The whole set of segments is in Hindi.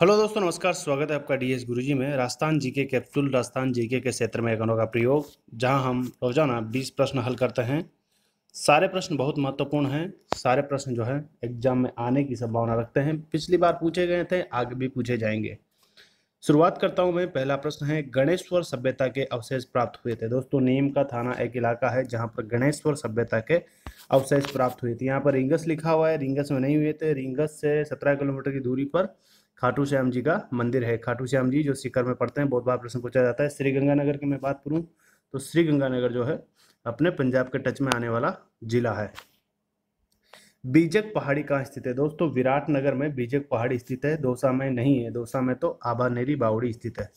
हेलो दोस्तों नमस्कार स्वागत है आपका डीएस गुरुजी में Rajasthan GK capsule Rajasthan GK के क्षेत्र में गणों का प्रयोग जहां हम रोजाना 20 प्रश्न हल करते हैं सारे प्रश्न बहुत महत्वपूर्ण हैं सारे प्रश्न जो है एग्जाम में आने की संभावना रखते हैं पिछली बार पूछे गए थे आगे भी पूछे जाएंगे शुरुआत करता हूँ मैं पहला प्रश्न है गणेश्वर सभ्यता के अवशेष प्राप्त हुए थे दोस्तों नीम का थाना एक इलाका है जहाँ पर गणेश्वर सभ्यता के अवशेष प्राप्त हुए थे यहाँ पर रिंगस लिखा हुआ है रिंगस में नहीं हुए थे रिंगस से सत्रह किलोमीटर की दूरी पर खाटू श्याम जी का मंदिर है खाटू श्याम जी जो शिखर में पड़ते हैं बहुत बार प्रश्न पूछा जाता है श्री गंगानगर की मैं बात करूँ तो श्री गंगानगर जो है अपने पंजाब के टच में आने वाला जिला है बीजक पहाड़ी कहाँ स्थित है दोस्तों विराट नगर में बीजक पहाड़ी स्थित है दोसा में नहीं है दोसा में तो आबानेरी बावड़ी स्थित है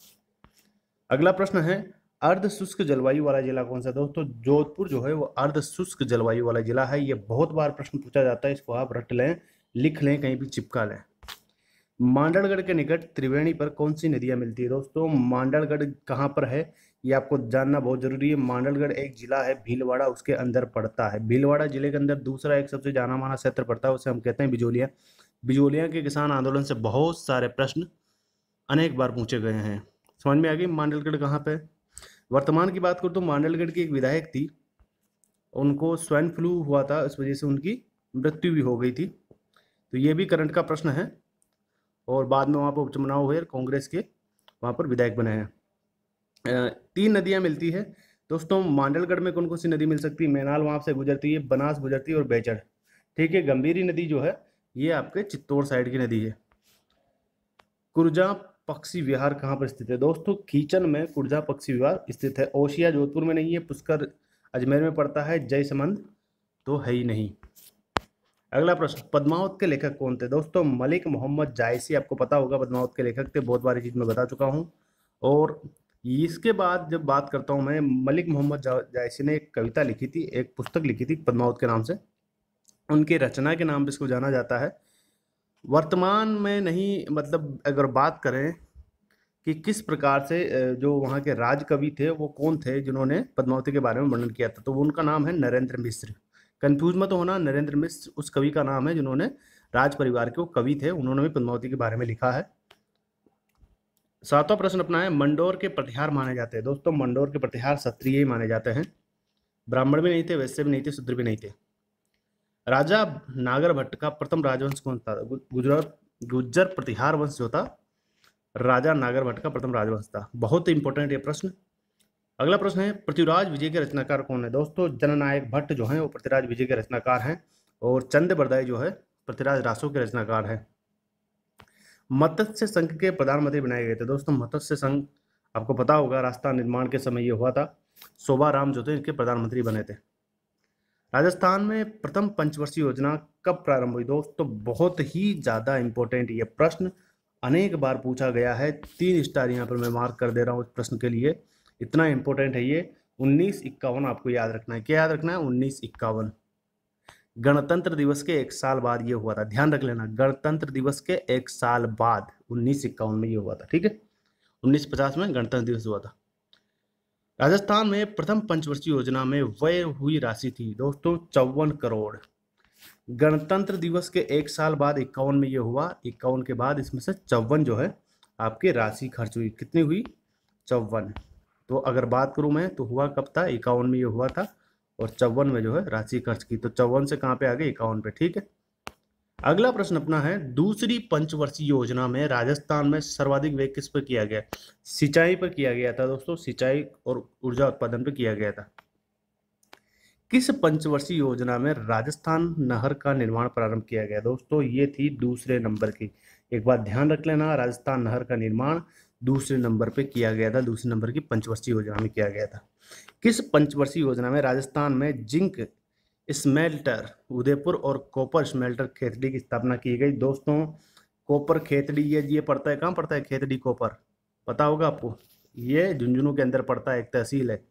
अगला प्रश्न है अर्ध शुष्क जलवायु वाला जिला कौन सा दोस्तों जोधपुर जो है वो अर्ध शुष्क जलवायु वाला जिला है ये बहुत बार प्रश्न पूछा जाता है इसको आप रट लें लिख लें कहीं भी चिपका लें मांडलगढ़ के निकट त्रिवेणी पर कौन सी नदियाँ मिलती है दोस्तों मांडलगढ़ कहाँ पर है ये आपको जानना बहुत जरूरी है मांडलगढ़ एक जिला है भीलवाड़ा उसके अंदर पड़ता है भीलवाड़ा जिले के अंदर दूसरा एक सबसे जाना माना क्षेत्र पड़ता है उसे हम कहते हैं बिजोलिया बिजोलिया के किसान आंदोलन से बहुत सारे प्रश्न अनेक बार पूछे गए हैं समझ में आ गई मांडलगढ़ कहाँ पर वर्तमान की बात करूँ तो मांडलगढ़ की एक विधायक थी उनको स्वाइन फ्लू हुआ था इस वजह से उनकी मृत्यु भी हो गई थी तो ये भी करंट का प्रश्न है और बाद में वहाँ पर उपचुनाव हुए कांग्रेस के वहाँ पर विधायक बने हैं तीन नदियाँ मिलती है दोस्तों मांडलगढ़ में कौन कौन सी नदी मिल सकती है मैनाल वहाँ से गुजरती है बनास गुजरती है और बेचड़ ठीक है गंभीरी नदी जो है ये आपके चित्तौड़ साइड की नदी है कुरजा पक्षी विहार कहाँ पर स्थित है दोस्तों कीचन में कुर्जा पक्षी विहार स्थित है ओशिया जोधपुर में नहीं है पुष्कर अजमेर में पड़ता है जय तो है ही नहीं अगला प्रश्न पद्मावत के लेखक कौन थे दोस्तों मलिक मोहम्मद जायसी आपको पता होगा पद्मावत के लेखक थे बहुत बारी चीज़ मैं बता चुका हूँ और इसके बाद जब बात करता हूँ मैं मलिक मोहम्मद जायसी ने एक कविता लिखी थी एक पुस्तक लिखी थी पद्मावत के नाम से उनके रचना के नाम पर इसको जाना जाता है वर्तमान में नहीं मतलब अगर बात करें कि किस प्रकार से जो वहाँ के राज कवि थे वो कौन थे जिन्होंने पद्मावती के बारे में वर्णन किया था तो उनका नाम है नरेंद्र मिश्र कन्फ्यूज मत होना नरेंद्र मिश्र उस कवि का नाम है जिन्होंने राज परिवार के वो कवि थे उन्होंने भी पद्मावती के बारे में लिखा है सातवां प्रश्न अपना है मंडोर के प्रतिहार माने जाते हैं दोस्तों मंडोर के प्रतिहार क्षत्रिय ही माने जाते हैं ब्राह्मण भी नहीं थे वैश्य भी नहीं थे शुद्र भी नहीं थे राजा नागर भट्ट का प्रथम राजवंश कौन था गुजरात गुज्जर प्रतिहार वंश जो था राजा नागर भट्ट का प्रथम राजवंश था बहुत इंपॉर्टेंट ये प्रश्न अगला प्रश्न है पृथ्वीराज विजय के रचनाकार कौन है दोस्तों जननायक भट्ट जो है वो पृथ्वीराज विजय के रचनाकार हैं और चंद बरदाई जो है पृथ्वीराज रासो के रचनाकार हैं मत्स्य संघ के प्रधानमंत्री बनाए गए थे दोस्तों मत्स्य संघ आपको पता होगा रास्ता निर्माण के समय ये हुआ था शोभा राम जो थे इनके प्रधानमंत्री बने थे राजस्थान में प्रथम पंचवर्षीय योजना कब प्रारंभ हुई दोस्तों तो बहुत ही ज़्यादा इम्पोर्टेंट ये प्रश्न अनेक बार पूछा गया है तीन स्टार यहाँ पर मैं मार्क कर दे रहा हूँ इस प्रश्न के लिए इतना इम्पोर्टेंट है ये उन्नीस इक्यावन आपको याद रखना है क्या याद रखना है उन्नीस इक्यावन गणतंत्र दिवस के एक साल बाद ये हुआ था ध्यान रख लेना गणतंत्र दिवस के एक साल बाद उन्नीस इक्यावन में ये हुआ था ठीक है उन्नीस पचास में गणतंत्र दिवस हुआ था राजस्थान में प्रथम पंचवर्षीय योजना में व्यय हुई राशि थी दोस्तों चौवन करोड़ गणतंत्र दिवस के एक साल बाद इक्यावन में ये हुआ इक्यावन के बाद इसमें से चौवन जो है आपकी राशि खर्च हुई कितनी हुई चौवन तो अगर बात करूं मैं तो हुआ कब था इक्यावन में ये हुआ था और चौवन में जो है राशि खर्च की तो चौवन से कहाँ पे आ गए इक्यावन पे ठीक है अगला प्रश्न अपना है दूसरी पंचवर्षीय योजना में राजस्थान में सर्वाधिक व्यय किस पर किया गया सिंचाई पर किया गया था दोस्तों सिंचाई और ऊर्जा उत्पादन पर किया गया था किस पंचवर्षीय योजना में राजस्थान नहर का निर्माण प्रारंभ किया गया दोस्तों ये थी दूसरे नंबर की एक बार ध्यान रख लेना राजस्थान नहर का निर्माण दूसरे नंबर पे किया गया था दूसरे नंबर की पंचवर्षीय योजना में किया गया था किस पंचवर्षीय योजना में राजस्थान में जिंक स्मेल्टर उदयपुर और कॉपर स्मेल्टर खेतड़ी की स्थापना की गई दोस्तों कॉपर खेतड़ी ये ये पड़ता है कहाँ पड़ता है खेतड़ी कॉपर पता होगा आपको ये झुंझुनू के अंदर पड़ता है एक तहसील है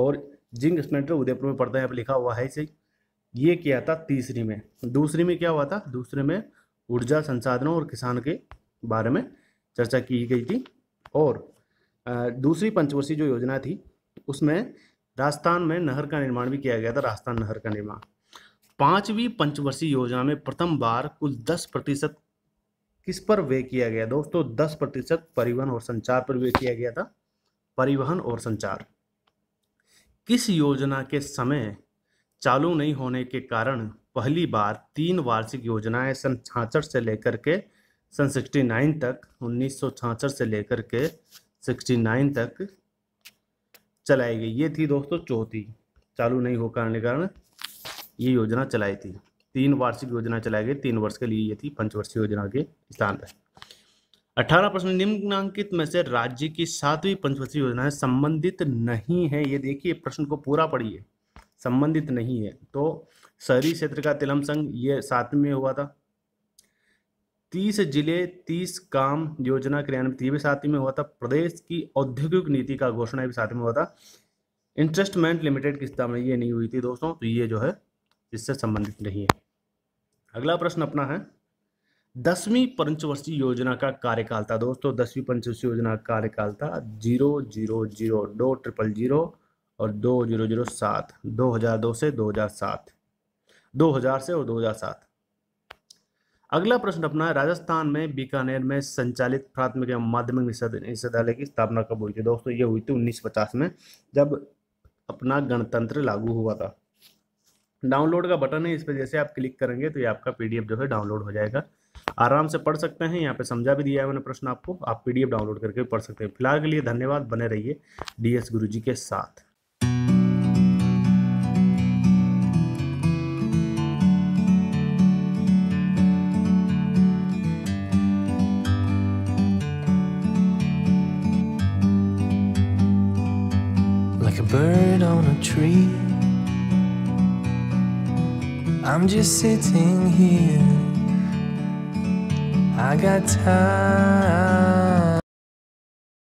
और जिंक स्मेल्टर उदयपुर में पड़ता है आप लिखा हुआ है इसे ये किया था तीसरी में दूसरी में क्या हुआ था दूसरे में ऊर्जा संसाधनों और किसान के बारे में चर्चा की गई थी और दूसरी पंचवर्षीय जो योजना थी उसमें राजस्थान में नहर का निर्माण भी किया गया था राजस्थान नहर का निर्माण पांचवी पंचवर्षीय योजना में प्रथम बार कुल दस प्रतिशत किस पर व्यय किया गया दोस्तों दस प्रतिशत परिवहन और संचार पर व्यय किया गया था परिवहन और संचार किस योजना के समय चालू नहीं होने के कारण पहली बार तीन वार्षिक योजनाएं सन छाछठ से लेकर के सन 69 तक उन्नीस से लेकर के 69 तक चलाई गई ये थी दोस्तों चौथी चालू नहीं हो करने कारण ये योजना चलाई थी तीन वार्षिक योजना चलाई गई तीन वर्ष के लिए ये थी पंचवर्षीय योजना के स्थान पर अठारह प्रश्न निम्नांकित में से राज्य की सातवीं पंचवर्षीय योजना संबंधित नहीं है ये देखिए प्रश्न को पूरा पढ़िए संबंधित नहीं है तो शहरी क्षेत्र का तिलम संघ ये सातवीं में हुआ था तीस जिले तीस काम योजना क्रियान्वित ये भी साथ ही में हुआ था प्रदेश की औद्योगिक नीति का घोषणा भी साथ में हुआ था इंटरेस्टमेंट लिमिटेड की स्थापना ये नहीं हुई थी दोस्तों तो ये जो है इससे संबंधित नहीं है अगला प्रश्न अपना है दसवीं पंचवर्षीय योजना का कार्यकाल था दोस्तों दसवीं पंचवर्षीय योजना का कार्यकाल था जीरो जीरो जीरो दो ट्रिपल जीरो और दो जीरो जीरो सात दो हजार दो से दो हजार सात दो हजार से और दो हजार सात अगला प्रश्न अपना है राजस्थान में बीकानेर में संचालित प्राथमिक एवं माध्यमिक विश्वविद्यालय की स्थापना कब हुई थी दोस्तों ये हुई थी 1950 में जब अपना गणतंत्र लागू हुआ था डाउनलोड का बटन है इस पर जैसे आप क्लिक करेंगे तो ये आपका पीडीएफ जो है डाउनलोड हो जाएगा आराम से पढ़ सकते हैं यहाँ पे समझा भी दिया है मैंने प्रश्न आपको आप पीडीएफ डाउनलोड करके पढ़ सकते हैं फिलहाल के लिए धन्यवाद बने रहिए डीएस गुरुजी के साथ like a bird on a tree. I'm just sitting here. I got time.